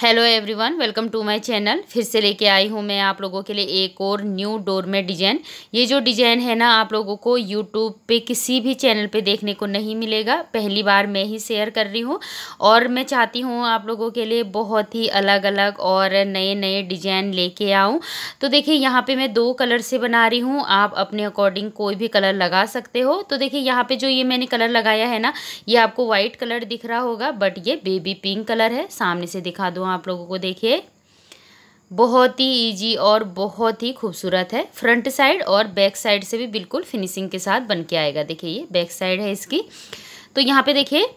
hello everyone welcome to my channel फिर से लेके आई हूँ मैं आप लोगों के लिए एक और न्यू डोरमेट डिजाइन ये जो डिजाइन है ना आप लोगों को यूट्यूब पे किसी भी चैनल पे देखने को नहीं मिलेगा पहली बार मैं ही शेयर कर रही हूँ और मैं चाहती हूँ आप लोगों के लिए बहुत ही अलग अलग और नए नए डिजाइन लेके आऊँ तो देखिए यहाँ पर मैं दो कलर से बना रही हूँ आप अपने अकॉर्डिंग कोई भी कलर लगा सकते हो तो देखिए यहाँ पर जो ये मैंने कलर लगाया है ना ये आपको वाइट कलर दिख रहा होगा बट ये बेबी पिंक कलर है सामने से दिखा दो हूँ आप लोगों को देखिए बहुत ही इजी और बहुत ही खूबसूरत है फ्रंट साइड और बैक साइड से भी बिल्कुल फिनिशिंग के साथ बन के आएगा देखिए ये बैक साइड है इसकी तो यहाँ पे देखिए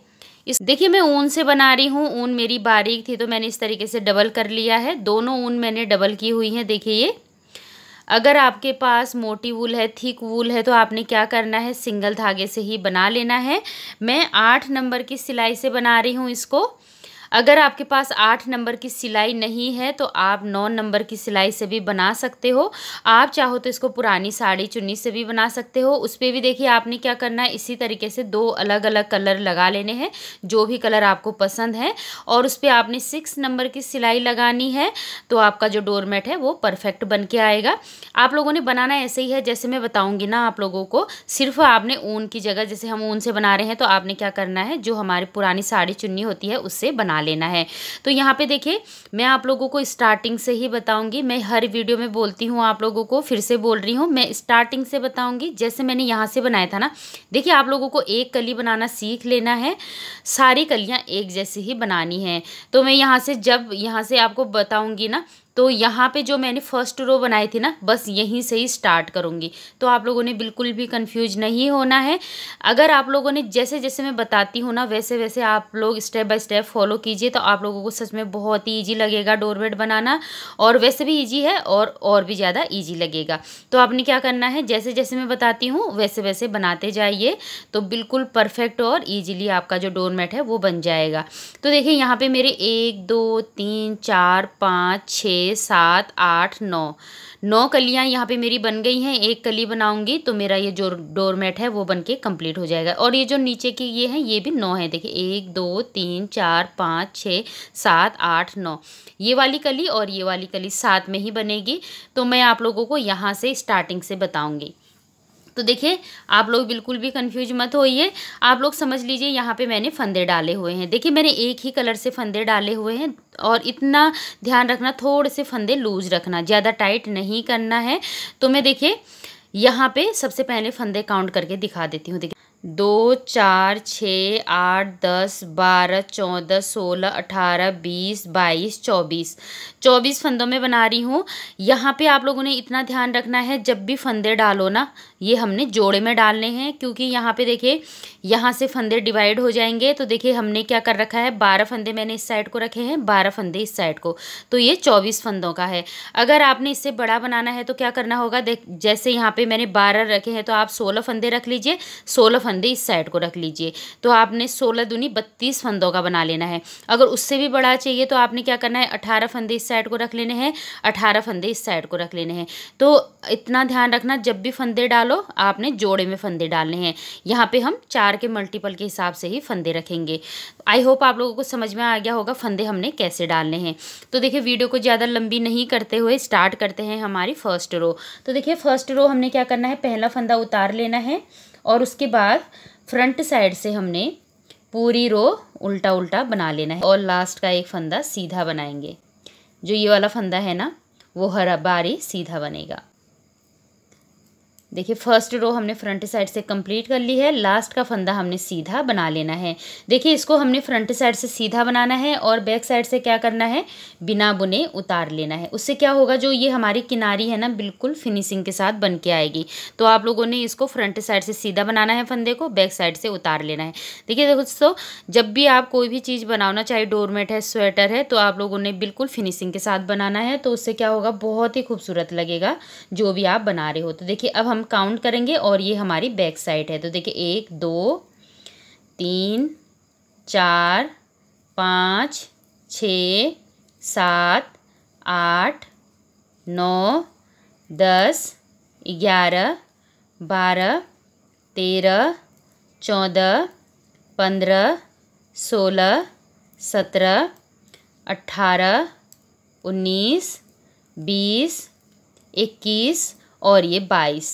इस देखिए मैं ऊन से बना रही हूँ ऊन मेरी बारीक थी तो मैंने इस तरीके से डबल कर लिया है दोनों ऊन मैंने डबल की हुई है देखिए ये अगर आपके पास मोटी वूल है थिक वूल है तो आपने क्या करना है सिंगल धागे से ही बना लेना है मैं आठ नंबर की सिलाई से बना रही हूँ इसको अगर आपके पास आठ नंबर की सिलाई नहीं है तो आप नौ नंबर की सिलाई से भी बना सकते हो आप चाहो तो इसको पुरानी साड़ी चुन्नी से भी बना सकते हो उस पर भी देखिए आपने क्या करना है इसी तरीके से दो अलग अलग कलर लगा लेने हैं जो भी कलर आपको पसंद है और उस पर आपने सिक्स नंबर की सिलाई लगानी है तो आपका जो डोरमेट है वो परफेक्ट बन के आएगा आप लोगों ने बनाना ऐसे ही है जैसे मैं बताऊँगी ना आप लोगों को सिर्फ आपने ऊन की जगह जैसे हम ऊन से बना रहे हैं तो आपने क्या करना है जो हमारी पुरानी साड़ी चुन्नी होती है उससे बना बना लेना है तो यहाँ पे देखिए मैं आप लोगों को स्टार्टिंग से ही बताऊंगी मैं हर वीडियो में बोलती हूँ आप लोगों को फिर से बोल रही हूँ मैं स्टार्टिंग से बताऊंगी जैसे मैंने यहाँ से बनाया था ना देखिए आप लोगों को एक कली बनाना सीख लेना है सारी कलियाँ एक जैसी ही बनानी है तो मैं यहाँ से जब यहाँ से आपको बताऊँगी ना तो यहाँ पे जो मैंने फर्स्ट रो बनाई थी ना बस यहीं से ही स्टार्ट करूँगी तो आप लोगों ने बिल्कुल भी कंफ्यूज नहीं होना है अगर आप लोगों ने जैसे जैसे मैं बताती हूँ ना वैसे वैसे आप लोग स्टेप बाय स्टेप फॉलो कीजिए तो आप लोगों को सच में बहुत ही ईजी लगेगा डोरमेट बनाना और वैसे भी ईजी है और और भी ज़्यादा ईजी लगेगा तो आपने क्या करना है जैसे जैसे मैं बताती हूँ वैसे वैसे बनाते जाइए तो बिल्कुल परफेक्ट और ईजिली आपका जो डोरमेट है वो बन जाएगा तो देखिए यहाँ पर मेरे एक दो तीन चार पाँच छः सात आठ नौ नौ कलियाँ यहाँ पे मेरी बन गई हैं एक कली बनाऊंगी तो मेरा ये जो डोरमेट है वो बन के हो जाएगा और ये जो नीचे की ये है ये भी नौ है देखिए एक दो तीन चार पाँच छः सात आठ नौ ये वाली कली और ये वाली कली साथ में ही बनेगी तो मैं आप लोगों को यहाँ से स्टार्टिंग से बताऊँगी तो देखिए आप लोग बिल्कुल भी कंफ्यूज मत होइए आप लोग समझ लीजिए यहाँ पे मैंने फंदे डाले हुए हैं देखिए मैंने एक ही कलर से फंदे डाले हुए हैं और इतना ध्यान रखना थोड़े से फंदे लूज रखना ज़्यादा टाइट नहीं करना है तो मैं देखिए यहाँ पे सबसे पहले फंदे काउंट करके दिखा देती हूँ देखिए दो चार छः आठ दस बारह चौदह सोलह अठारह बीस बाईस चौबीस चौबीस फंदों में बना रही हूँ यहाँ पे आप लोगों ने इतना ध्यान रखना है जब भी फंदे डालो ना ये हमने जोड़े में डालने हैं क्योंकि यहाँ पे देखिए यहाँ से फंदे डिवाइड हो जाएंगे तो देखिए हमने क्या कर रखा है बारह फंदे मैंने इस साइड को रखे हैं बारह फंदे इस साइड को तो ये चौबीस फंदों का है अगर आपने इससे बड़ा बनाना है तो क्या करना होगा देख जैसे यहाँ पर मैंने बारह रखे हैं तो आप सोलह फंदे रख लीजिए सोलह फंदे इस साइड को रख लीजिए तो आपने सोलह दूनी बत्तीस फंदों का बना लेना है अगर उससे भी बड़ा चाहिए तो आपने क्या करना है अठारह फंदे इस साइड को रख लेने हैं अठारह फंदे इस साइड को रख लेने हैं तो इतना ध्यान रखना जब भी फंदे डालो चलो आपने जोड़े में फंदे डालने हैं यहाँ पे हम चार के मल्टीपल के हिसाब से ही फंदे रखेंगे आई होप आप लोगों को समझ में आ गया होगा फंदे हमने कैसे डालने हैं तो देखिए वीडियो को ज़्यादा लंबी नहीं करते हुए स्टार्ट करते हैं हमारी फर्स्ट रो तो देखिए फर्स्ट रो हमने क्या करना है पहला फंदा उतार लेना है और उसके बाद फ्रंट साइड से हमने पूरी रो उल्टा उल्टा बना लेना है और लास्ट का एक फंदा सीधा बनाएंगे जो ये वाला फंदा है ना वो हर बारी सीधा बनेगा देखिए फर्स्ट रो हमने फ्रंट साइड से कंप्लीट कर ली है लास्ट का फंदा हमने सीधा बना लेना है देखिए इसको हमने फ्रंट साइड से सीधा बनाना है और बैक साइड से क्या करना है बिना बुने उतार लेना है उससे क्या होगा जो ये हमारी किनारी है ना बिल्कुल फिनिशिंग के साथ बन के आएगी तो आप लोगों ने इसको फ्रंट साइड से सीधा बनाना है फंदे को बैक साइड से उतार लेना है देखिए दोस्तों जब भी आप कोई भी चीज़ बनाना चाहे डोरमेट है स्वेटर है तो आप लोगों ने बिल्कुल फिनिशिंग के साथ बनाना है तो उससे क्या होगा बहुत ही खूबसूरत लगेगा जो भी आप बना रहे हो तो देखिए अब हम हम काउंट करेंगे और ये हमारी बैक साइड है तो देखिए एक दो तीन चार पाँच छ सात आठ नौ दस ग्यारह बारह तेरह चौदह पंद्रह सोलह सत्रह अट्ठारह उन्नीस बीस इक्कीस और ये बाईस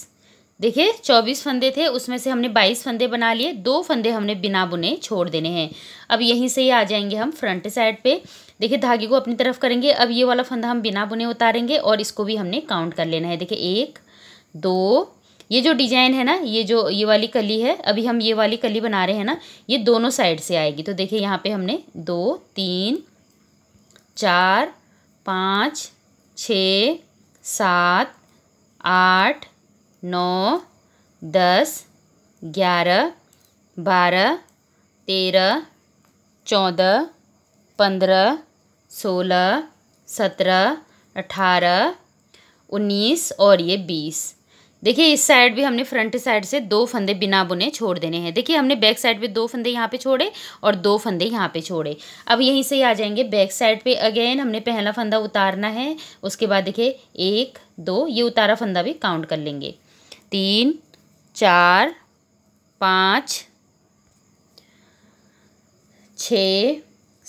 देखिए चौबीस फंदे थे उसमें से हमने बाईस फंदे बना लिए दो फंदे हमने बिना बुने छोड़ देने हैं अब यहीं से ही आ जाएंगे हम फ्रंट साइड पे देखिए धागे को अपनी तरफ करेंगे अब ये वाला फंदा हम बिना बुने उतारेंगे और इसको भी हमने काउंट कर लेना है देखिए एक दो ये जो डिजाइन है ना ये जो ये वाली कली है अभी हम ये वाली कली बना रहे हैं ना ये दोनों साइड से आएगी तो देखिए यहाँ पे हमने दो तीन चार पाँच छ सात आठ नौ दस ग्यारह बारह तेरह चौदह पंद्रह सोलह सत्रह अठारह उन्नीस और ये बीस देखिए इस साइड भी हमने फ्रंट साइड से दो फंदे बिना बुने छोड़ देने हैं देखिए हमने बैक साइड पे दो फंदे यहाँ पे छोड़े और दो फंदे यहाँ पे छोड़े अब यहीं से ही आ जाएंगे बैक साइड पे अगेन हमने पहला फंदा उतारना है उसके बाद देखिए एक दो ये उतारा फंदा भी काउंट कर लेंगे तीन चार पाँच छ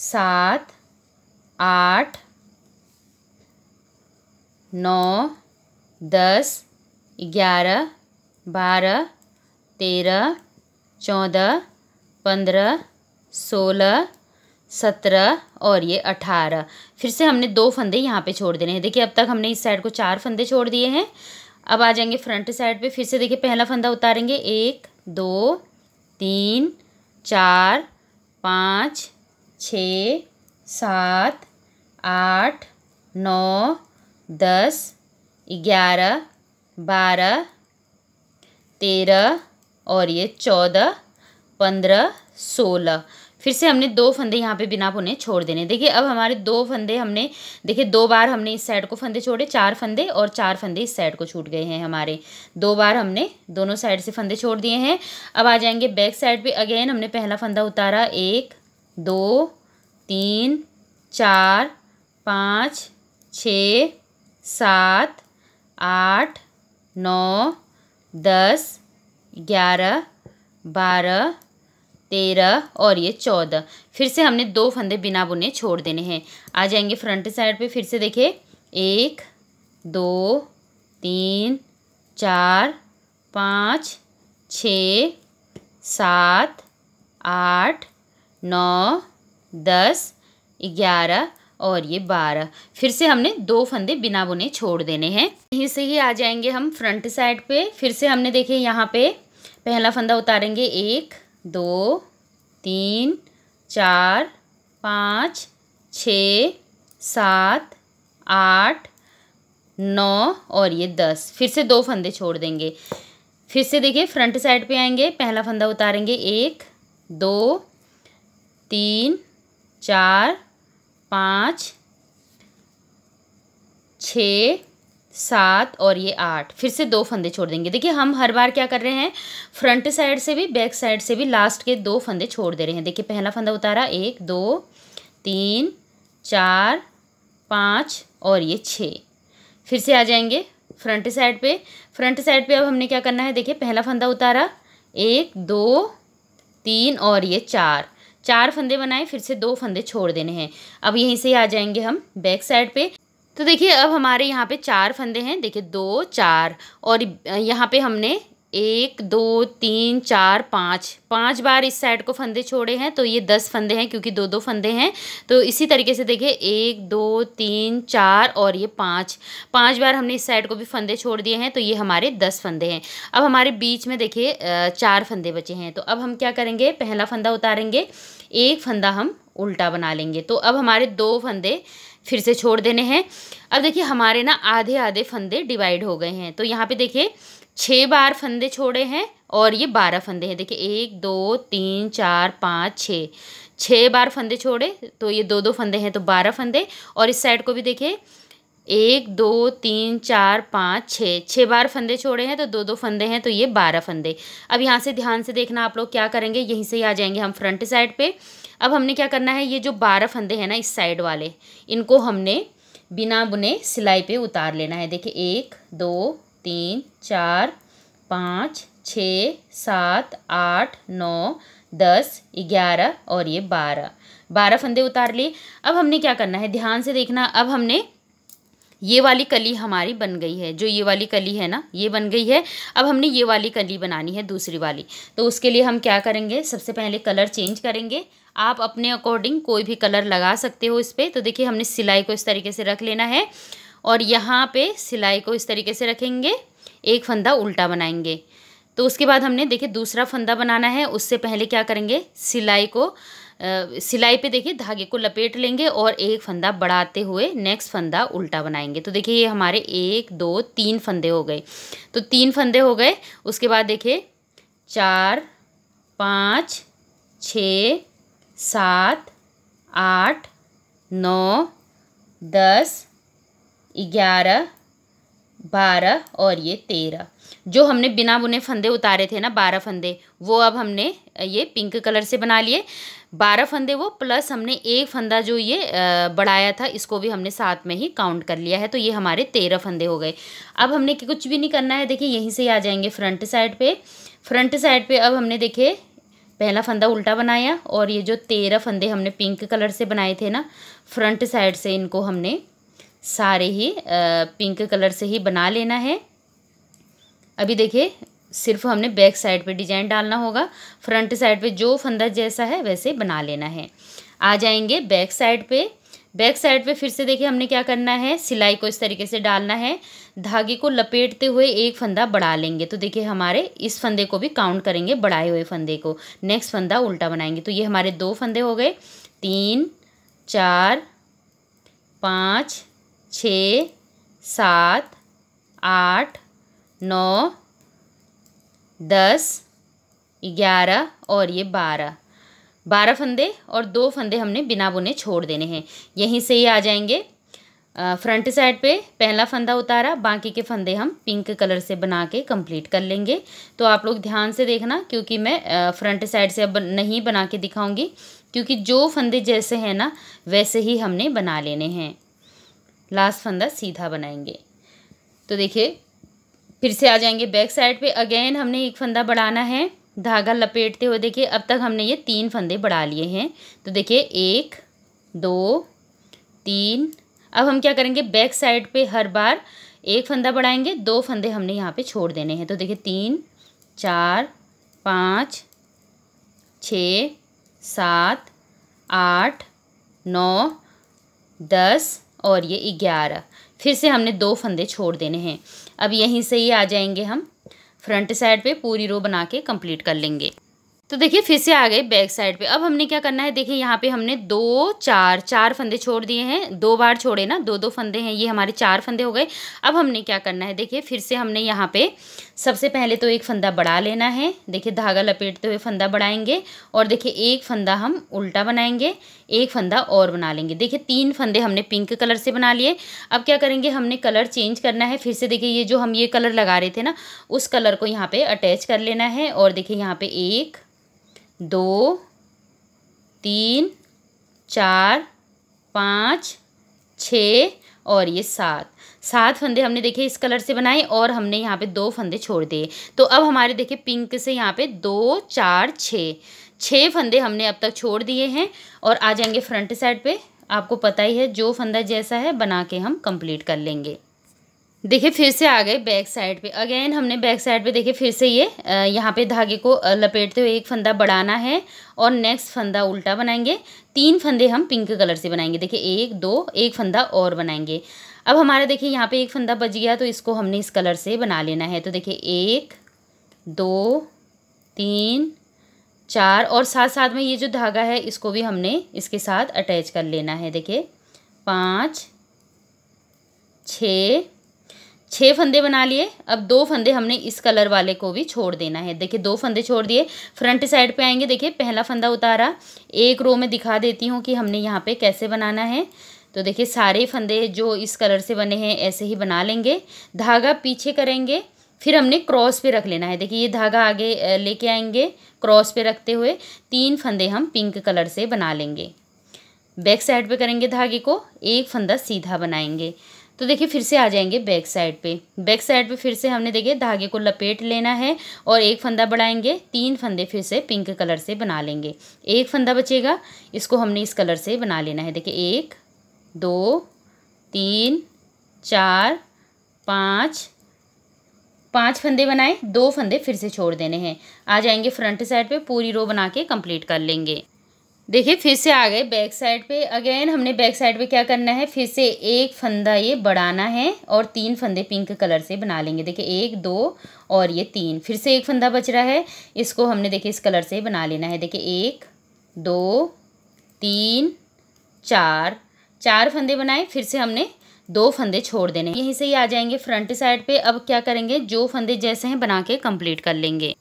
सात आठ नौ दस ग्यारह बारह तेरह चौदह पंद्रह सोलह सत्रह और ये अठारह फिर से हमने दो फंदे यहाँ पे छोड़ देने हैं देखिए अब तक हमने इस साइड को चार फंदे छोड़ दिए हैं अब आ जाएंगे फ्रंट साइड पे फिर से देखिए पहला फंदा उतारेंगे एक दो तीन चार पाँच छ सात आठ नौ दस ग्यारह बारह तेरह और ये चौदह पंद्रह सोलह फिर से हमने दो फंदे यहाँ पे बिना बुने छोड़ देने देखिए अब हमारे दो फंदे हमने देखिए दो बार हमने इस साइड को फंदे छोड़े चार फंदे और चार फंदे इस साइड को छूट गए हैं हमारे दो बार हमने दोनों साइड से फंदे छोड़ दिए हैं अब आ जाएंगे बैक साइड पे अगेन हमने पहला फंदा उतारा एक दो तीन चार पाँच छ सात आठ नौ दस ग्यारह बारह तेरह और ये चौदह फिर से हमने दो फंदे बिना बुने छोड़ देने हैं आ जाएंगे फ्रंट साइड पे फिर से देखिए एक दो तीन चार पाँच छ सात आठ नौ दस ग्यारह और ये बारह फिर से हमने दो फंदे बिना बुने छोड़ देने हैं यहीं से ही आ जाएंगे हम फ्रंट साइड पे फिर से हमने देखे यहाँ पे पहला फंदा उतारेंगे एक दो तीन चार पाँच छ सात आठ नौ और ये दस फिर से दो फंदे छोड़ देंगे फिर से देखिए फ्रंट साइड पे आएंगे पहला फंदा उतारेंगे एक दो तीन चार पाँच छ सात और ये आठ फिर से दो फंदे छोड़ देंगे देखिए हम हर बार क्या कर रहे हैं फ्रंट साइड से भी बैक साइड से भी लास्ट के दो फंदे छोड़ दे रहे हैं देखिए पहला फंदा उतारा एक दो तीन चार पाँच और ये छः फिर से आ जाएंगे फ्रंट साइड पे फ्रंट साइड पे अब हमने क्या करना है देखिए पहला फंदा उतारा एक दो तीन और ये चार चार फंदे बनाए फिर से दो फंदे छोड़ देने हैं अब यहीं से आ जाएंगे हम बैक साइड पे तो देखिए अब हमारे यहाँ पे चार फंदे हैं देखिए दो चार और यहाँ पे हमने एक दो तीन चार पाँच पांच बार इस साइड को फंदे छोड़े हैं तो ये दस फंदे हैं क्योंकि दो दो फंदे हैं तो इसी तरीके से देखिए एक दो तीन चार और ये पांच पांच बार हमने इस साइड को भी फंदे छोड़ दिए हैं तो ये हमारे दस फंदे हैं अब हमारे बीच में देखिए चार फंदे बचे हैं तो अब हम क्या करेंगे पहला फंदा उतारेंगे एक फंदा हम उल्टा बना लेंगे तो अब हमारे दो फंदे फिर से छोड़ देने हैं अब देखिए हमारे ना आधे आधे फंदे डिवाइड हो गए हैं तो यहाँ पे देखिए छः बार फंदे छोड़े हैं और ये बारह फंदे हैं देखिए एक दो तीन चार पाँच छः छः बार फंदे छोड़े तो ये दो दो फंदे हैं तो बारह फंदे और इस साइड को भी देखिए एक दो तीन चार पाँच छः छः बार फंदे छोड़े हैं तो दो दो फंदे हैं तो ये बारह फंदे अब यहाँ से ध्यान से देखना आप लोग क्या करेंगे यहीं से ही आ जाएंगे हम फ्रंट साइड पे अब हमने क्या करना है ये जो बारह फंदे हैं ना इस साइड वाले इनको हमने बिना बुने सिलाई पे उतार लेना है देखिए एक दो तीन चार पाँच छ सात आठ नौ दस ग्यारह और ये बारह बारह फंदे उतार लिए अब हमने क्या करना है ध्यान से देखना अब हमने ये वाली कली हमारी बन गई है जो ये वाली कली है ना ये बन गई है अब हमने ये वाली कली बनानी है दूसरी वाली तो उसके लिए हम क्या करेंगे सबसे पहले कलर चेंज करेंगे आप अपने अकॉर्डिंग कोई भी कलर लगा सकते हो इस पर तो देखिए हमने सिलाई को इस तरीके से रख लेना है और यहाँ पे सिलाई को इस तरीके से रखेंगे एक फंदा उल्टा बनाएंगे तो उसके बाद हमने देखिए दूसरा फंदा बनाना है उससे पहले क्या करेंगे सिलाई को सिलाई पे देखिए धागे को लपेट लेंगे और एक फंदा बढ़ाते हुए नेक्स्ट फंदा उल्टा बनाएंगे तो देखिए ये हमारे एक दो तीन फंदे हो गए तो तीन फंदे हो गए उसके बाद देखिए चार पाँच छ सात आठ नौ दस ग्यारह बारह और ये तेरह जो हमने बिना बुने फंदे उतारे थे ना बारह फंदे वो अब हमने ये पिंक कलर से बना लिए बारह फंदे वो प्लस हमने एक फंदा जो ये बढ़ाया था इसको भी हमने साथ में ही काउंट कर लिया है तो ये हमारे तेरह फंदे हो गए अब हमने कुछ भी नहीं करना है देखिए यहीं से आ जाएंगे फ्रंट साइड पे फ्रंट साइड पे अब हमने देखे पहला फंदा उल्टा बनाया और ये जो तेरह फंदे हमने पिंक कलर से बनाए थे ना फ्रंट साइड से इनको हमने सारे ही पिंक कलर से ही बना लेना है अभी देखिए सिर्फ हमने बैक साइड पे डिजाइन डालना होगा फ्रंट साइड पे जो फंदा जैसा है वैसे बना लेना है आ जाएंगे बैक साइड पे बैक साइड पे फिर से देखिए हमने क्या करना है सिलाई को इस तरीके से डालना है धागे को लपेटते हुए एक फंदा बढ़ा लेंगे तो देखिए हमारे इस फंदे को भी काउंट करेंगे बढ़ाए हुए फंदे को नेक्स्ट फंदा उल्टा बनाएंगे तो ये हमारे दो फंदे हो गए तीन चार पाँच छ सात आठ नौ दस ग्यारह और ये बारह बारह फंदे और दो फंदे हमने बिना बुने छोड़ देने हैं यहीं से ही आ जाएंगे फ्रंट साइड पे पहला फंदा उतारा बाकी के फंदे हम पिंक कलर से बना के कंप्लीट कर लेंगे तो आप लोग ध्यान से देखना क्योंकि मैं फ्रंट साइड से अब नहीं बना के दिखाऊंगी क्योंकि जो फंदे जैसे हैं ना वैसे ही हमने बना लेने हैं लास्ट फंदा सीधा बनाएंगे तो देखिए फिर से आ जाएंगे बैक साइड पे अगेन हमने एक फंदा बढ़ाना है धागा लपेटते हुए देखिए अब तक हमने ये तीन फंदे बढ़ा लिए हैं तो देखिए एक दो तीन अब हम क्या करेंगे बैक साइड पे हर बार एक फंदा बढ़ाएंगे दो फंदे हमने यहाँ पे छोड़ देने हैं तो देखिए तीन चार पाँच छ सात आठ नौ दस और ये ग्यारह फिर से हमने दो फंदे छोड़ देने हैं अब यहीं से ही आ जाएंगे हम फ्रंट साइड पे पूरी रो बना के कंप्लीट कर लेंगे तो देखिए फिर से आ गए बैक साइड पे अब हमने क्या करना है देखिए यहाँ पे हमने दो चार चार फंदे छोड़ दिए हैं दो बार छोड़े ना दो दो फंदे हैं ये हमारे चार फंदे हो गए अब हमने क्या करना है देखिए फिर से हमने यहाँ पे सबसे पहले तो एक फंदा बढ़ा लेना है देखिए धागा लपेटते हुए फंदा बढ़ाएंगे और देखिए एक फंदा हम उल्टा बनाएंगे एक फंदा और बना लेंगे देखिए तीन फंदे हमने पिंक कलर से बना लिए अब क्या करेंगे हमने कलर चेंज करना है फिर से देखिए ये जो हम ये कलर लगा रहे थे ना उस कलर को यहाँ पर अटैच कर लेना है और देखिए यहाँ पर एक दो तीन चार पाँच छ और ये सात सात फंदे हमने देखे इस कलर से बनाए और हमने यहाँ पे दो फंदे छोड़ दिए तो अब हमारे देखे पिंक से यहाँ पे दो चार छः छः फंदे हमने अब तक छोड़ दिए हैं और आ जाएंगे फ्रंट साइड पे आपको पता ही है जो फंदा जैसा है बना के हम कंप्लीट कर लेंगे देखिए फिर से आ गए बैक साइड पे अगेन हमने बैक साइड पे देखिए फिर से ये यहाँ पे धागे को लपेटते हुए एक फंदा बढ़ाना है और नेक्स्ट फंदा उल्टा बनाएंगे तीन फंदे हम पिंक कलर से बनाएंगे देखिए एक दो एक फंदा और बनाएंगे अब हमारा देखिए यहाँ पे एक फंदा बच गया तो इसको हमने इस कलर से बना लेना है तो देखिए एक दो तीन चार और साथ साथ में ये जो धागा है इसको भी हमने इसके साथ अटैच कर लेना है देखिए पाँच छः छः फंदे बना लिए अब दो फंदे हमने इस कलर वाले को भी छोड़ देना है देखिए दो फंदे छोड़ दिए फ्रंट साइड पे आएंगे देखिए पहला फंदा उतारा एक रो में दिखा देती हूँ कि हमने यहाँ पे कैसे बनाना है तो देखिए सारे फंदे जो इस कलर से बने हैं ऐसे ही बना लेंगे धागा पीछे करेंगे फिर हमने क्रॉस पे रख लेना है देखिए ये धागा आगे लेके आएंगे क्रॉस पे रखते हुए तीन फंदे हम पिंक कलर से बना लेंगे बैक साइड पे करेंगे धागे को एक फंदा सीधा बनाएंगे तो देखिए फिर से आ जाएंगे बैक साइड पे बैक साइड पे फिर से हमने देखिए धागे को लपेट लेना है और एक फंदा बढ़ाएंगे तीन फंदे फिर से पिंक कलर से बना लेंगे एक फंदा बचेगा इसको हमने इस कलर से बना लेना है देखिए एक दो तीन चार पाँच पांच फंदे बनाए दो फंदे फिर से छोड़ देने हैं आ जाएंगे फ्रंट साइड पे पूरी रो बना के कंप्लीट कर लेंगे देखिए फिर से आ गए बैक साइड पे अगेन हमने बैक साइड पे क्या करना है फिर से एक फंदा ये बढ़ाना है और तीन फंदे पिंक कलर से बना लेंगे देखिए एक दो और ये तीन फिर से एक फंदा बच रहा है इसको हमने देखिए इस कलर से बना लेना है देखिए एक दो तीन चार चार फंदे बनाए फिर से हमने दो फंदे छोड़ देने यहीं से ही आ जाएंगे फ्रंट साइड पे अब क्या करेंगे जो फंदे जैसे हैं बना के कंप्लीट कर लेंगे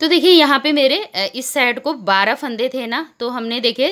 तो देखिए यहाँ पे मेरे इस साइड को बारह फंदे थे ना तो हमने देखे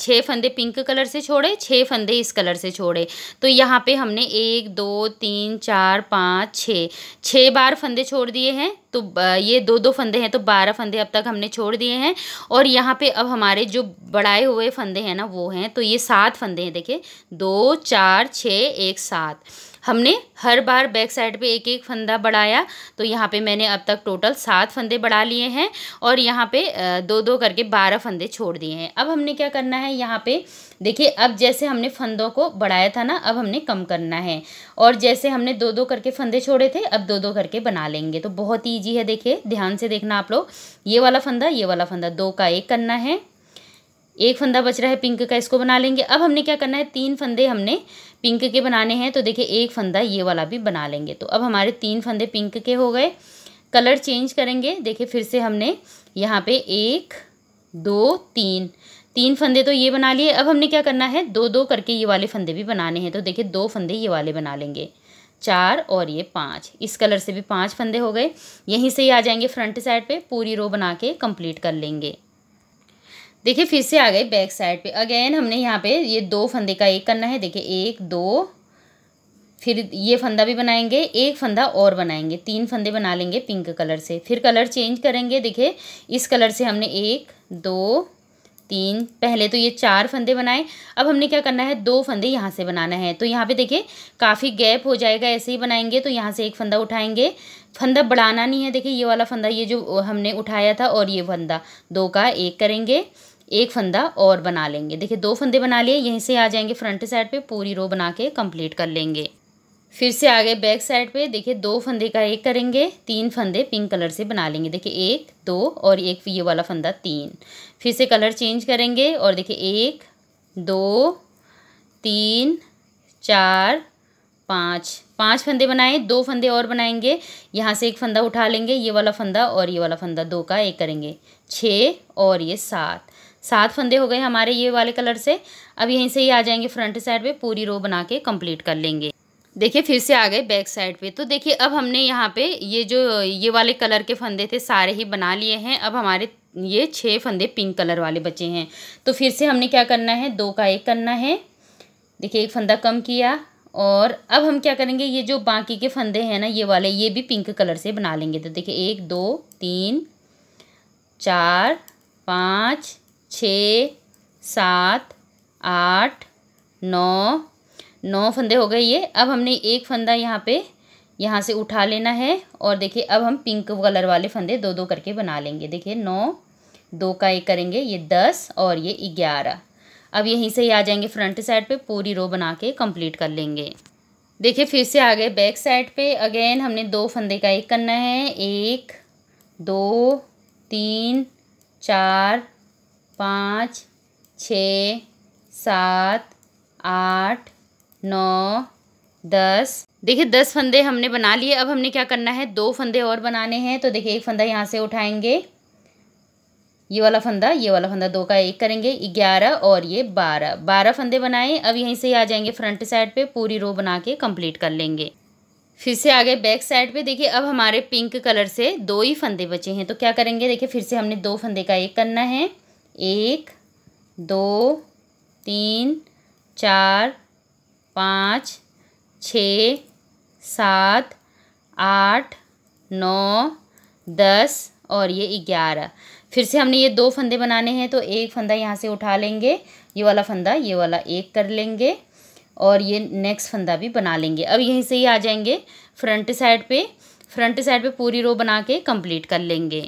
छः फंदे पिंक कलर से छोड़े छः फंदे इस कलर से छोड़े तो यहाँ पे हमने एक दो तीन चार पाँच छः छः बार फंदे छोड़ दिए हैं तो ये दो दो फंदे हैं तो बारह फंदे अब तक हमने छोड़ दिए हैं और यहाँ पे अब हमारे जो बढ़ाए हुए फंदे हैं ना वो हैं तो ये सात फंदे हैं देखिए दो चार छः एक सात हमने हर बार बैक साइड पे एक एक फंदा बढ़ाया तो यहाँ पे मैंने अब तक टोटल सात फंदे बढ़ा लिए हैं और यहाँ पे दो दो करके बारह फंदे छोड़ दिए हैं अब हमने क्या करना है यहाँ पे देखिए अब जैसे हमने फंदों को बढ़ाया था ना अब हमने कम करना है और जैसे हमने दो दो करके फंदे छोड़े थे अब दो दो करके बना लेंगे तो बहुत ईजी है देखिए ध्यान से देखना आप लोग ये वाला फंदा ये वाला फंदा दो का एक करना है एक फंदा बच रहा है पिंक का इसको बना लेंगे अब हमने क्या करना है तीन फंदे हमने पिंक के बनाने हैं तो देखिए एक फंदा ये वाला भी बना लेंगे तो अब हमारे तीन फंदे पिंक के हो गए कलर चेंज करेंगे देखिए फिर से हमने यहाँ पे एक दो तीन तीन फंदे तो ये बना लिए अब हमने क्या करना है दो दो करके ये वाले फंदे भी बनाने हैं तो देखिए दो फंदे ये वाले बना लेंगे चार और ये पाँच इस कलर से भी पाँच फंदे हो गए यहीं से ही आ जाएंगे फ्रंट साइड पर पूरी रो बना के कम्प्लीट कर लेंगे देखिए फिर से आ गए बैक साइड पे अगेन हमने यहाँ पे ये दो फंदे का एक करना है देखिए एक दो फिर ये फंदा भी बनाएंगे एक फंदा और बनाएंगे तीन फंदे बना लेंगे पिंक कलर से फिर कलर चेंज करेंगे देखिए इस कलर से हमने एक दो तीन पहले तो ये चार फंदे बनाए अब हमने क्या करना है दो फंदे यहाँ से बनाना है तो यहाँ पे देखिए काफ़ी गैप हो जाएगा ऐसे ही बनाएंगे तो यहाँ से एक फंदा उठाएंगे फंदा बढ़ाना नहीं है देखिए ये वाला फंदा ये जो हमने उठाया था और ये फंदा दो का एक करेंगे एक फंदा और बना लेंगे देखिए दो फंदे बना लिए यहीं से आ जाएंगे फ्रंट साइड पर पूरी रो बना के कंप्लीट कर लेंगे फिर से आगे बैक साइड पे देखिए दो फंदे का एक करेंगे तीन फंदे पिंक कलर से बना लेंगे देखिए एक दो और एक ये वाला फंदा तीन फिर से कलर चेंज करेंगे और देखिए एक दो तीन चार पाँच पांच फंदे बनाए दो फंदे और बनाएंगे यहाँ से एक फंदा उठा लेंगे ये वाला फंदा और ये वाला फंदा दो का एक करेंगे छः और ये सात सात फंदे हो गए हमारे ये वाले कलर से अब यहीं से ही आ जाएंगे फ्रंट साइड पे पूरी रो बना के कंप्लीट कर लेंगे देखिए फिर से आ गए बैक साइड पे तो देखिए अब हमने यहाँ पे ये जो ये वाले कलर के फंदे थे सारे ही बना लिए हैं अब हमारे ये छः फंदे पिंक कलर वाले बचे हैं तो फिर से हमने क्या करना है दो का एक करना है देखिए एक फंदा कम किया और अब हम क्या करेंगे ये जो बाकी के फंदे हैं ना ये वाले ये भी पिंक कलर से बना लेंगे तो देखिए एक दो तीन चार पाँच छ सात आठ नौ नौ फंदे हो गए ये अब हमने एक फंदा यहाँ पे यहाँ से उठा लेना है और देखिए अब हम पिंक कलर वाले फंदे दो दो करके बना लेंगे देखिए नौ दो का एक करेंगे ये दस और ये ग्यारह अब यहीं से ही आ जाएंगे फ्रंट साइड पे पूरी रो बना के कंप्लीट कर लेंगे देखिए फिर से आ गए बैक साइड पे अगेन हमने दो फंदे का एक करना है एक दो तीन चार पाँच छ सात आठ नौ दस देखिए दस फंदे हमने बना लिए अब हमने क्या करना है दो फंदे और बनाने हैं तो देखिए एक फंदा यहाँ से उठाएंगे ये वाला फंदा ये वाला फंदा दो का एक करेंगे ग्यारह और ये बारह बारह फंदे बनाए अब यहीं से आ जाएंगे फ्रंट साइड पे पूरी रो बना के कंप्लीट कर लेंगे फिर से आ गए बैक साइड पे देखिए अब हमारे पिंक कलर से दो ही फंदे बचे हैं तो क्या करेंगे देखिए फिर से हमने दो फंदे का एक करना है एक दो तीन चार पाँच छ सात आठ नौ दस और ये ग्यारह फिर से हमने ये दो फंदे बनाने हैं तो एक फंदा यहाँ से उठा लेंगे ये वाला फंदा ये वाला एक कर लेंगे और ये नेक्स्ट फंदा भी बना लेंगे अब यहीं से ही आ जाएंगे फ्रंट साइड पे फ्रंट साइड पे पूरी रो बना के कंप्लीट कर लेंगे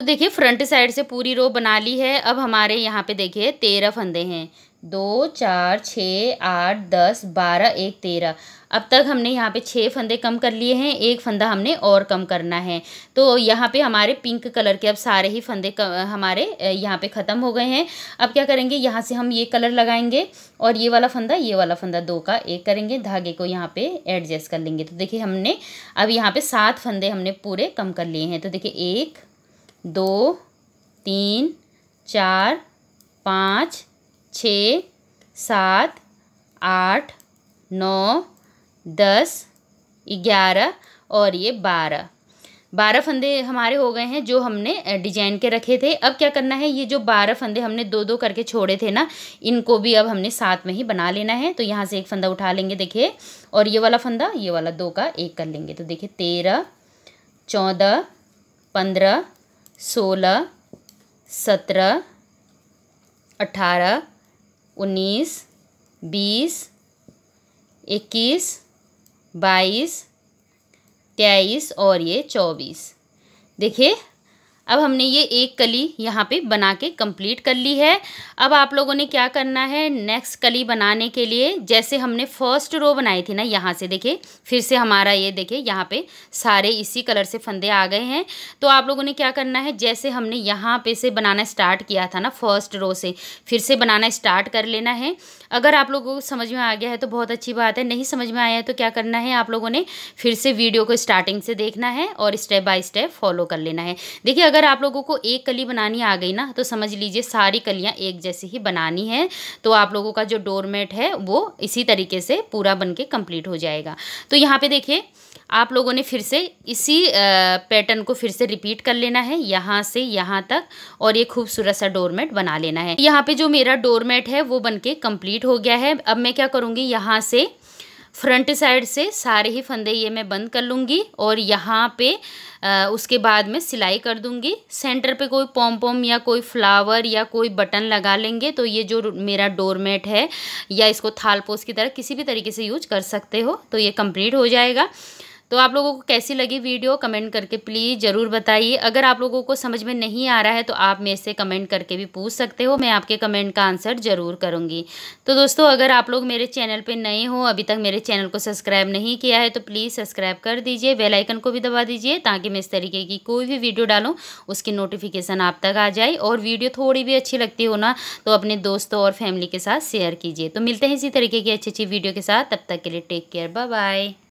तो देखिए फ्रंट साइड से पूरी रो बना ली है अब हमारे यहाँ पे देखिए तेरह फंदे हैं दो चार छः आठ दस बारह एक तेरह अब तक हमने यहाँ पे छः फंदे कम कर लिए हैं एक फंदा हमने और कम करना है तो यहाँ पे हमारे पिंक कलर के अब सारे ही फंदे हमारे यहाँ पे ख़त्म हो गए हैं अब क्या करेंगे यहाँ से हम ये कलर लगाएंगे और ये वाला फंदा ये वाला फंदा दो का एक करेंगे धागे को यहाँ पे एडजस्ट कर लेंगे तो देखिए हमने अब यहाँ पर सात फंदे हमने पूरे कम कर लिए हैं तो देखिए एक दो तीन चार पाँच छ सात आठ नौ दस ग्यारह और ये बारह बारह फंदे हमारे हो गए हैं जो हमने डिजाइन के रखे थे अब क्या करना है ये जो बारह फंदे हमने दो दो करके छोड़े थे ना इनको भी अब हमने साथ में ही बना लेना है तो यहाँ से एक फंदा उठा लेंगे देखिए और ये वाला फंदा ये वाला दो का एक कर लेंगे तो देखिए तेरह चौदह पंद्रह सोलह सत्रह अठारह उन्नीस बीस इक्कीस बाईस तेईस और ये चौबीस देखिए अब हमने ये एक कली यहाँ पे बना के कंप्लीट कर ली है अब आप लोगों ने क्या करना है नेक्स्ट कली बनाने के लिए जैसे हमने फर्स्ट रो बनाई थी ना यहाँ से देखिए फिर से हमारा ये देखिए यहाँ पे सारे इसी कलर से फंदे आ गए हैं तो आप लोगों ने क्या करना है जैसे हमने यहाँ पे से बनाना स्टार्ट किया था ना फर्स्ट रो से फिर से बनाना स्टार्ट कर लेना है अगर आप लोगों को समझ में आ गया है तो बहुत अच्छी बात है नहीं समझ में आया है तो क्या करना है आप लोगों ने फिर से वीडियो को स्टार्टिंग से देखना है और स्टेप बाय स्टेप फॉलो कर लेना है देखिए अगर अगर आप लोगों को एक कली बनानी आ गई ना तो समझ लीजिए सारी कलियाँ एक जैसी ही बनानी है तो आप लोगों का जो डोरमेट है वो इसी तरीके से पूरा बन के कम्प्लीट हो जाएगा तो यहाँ पर देखिए आप लोगों ने फिर से इसी पैटर्न को फिर से रिपीट कर लेना है यहाँ से यहाँ तक और ये खूबसूरत सा डोरमेट बना लेना है यहाँ पे जो मेरा डोरमेट है वो बनके कंप्लीट हो गया है अब मैं क्या करूँगी यहाँ से फ्रंट साइड से सारे ही फंदे ये मैं बंद कर लूँगी और यहाँ पे आ, उसके बाद में सिलाई कर दूँगी सेंटर पे कोई पॉम पॉम या कोई फ्लावर या कोई बटन लगा लेंगे तो ये जो मेरा डोरमेट है या इसको थाल पोस्ट की तरह किसी भी तरीके से यूज कर सकते हो तो ये कंप्लीट हो जाएगा तो आप लोगों को कैसी लगी वीडियो कमेंट करके प्लीज़ ज़रूर बताइए अगर आप लोगों को समझ में नहीं आ रहा है तो आप मेरे से कमेंट करके भी पूछ सकते हो मैं आपके कमेंट का आंसर ज़रूर करूँगी तो दोस्तों अगर आप लोग मेरे चैनल पर नए हो अभी तक मेरे चैनल को सब्सक्राइब नहीं किया है तो प्लीज़ सब्सक्राइब कर दीजिए बेलाइकन को भी दबा दीजिए ताकि मैं इस तरीके की कोई भी वीडियो डालूँ उसकी नोटिफिकेशन आप तक आ जाए और वीडियो थोड़ी भी अच्छी लगती हो ना तो अपने दोस्तों और फैमिली के साथ शेयर कीजिए तो मिलते हैं इसी तरीके की अच्छी अच्छी वीडियो के साथ तब तक के लिए टेक केयर बाय बाय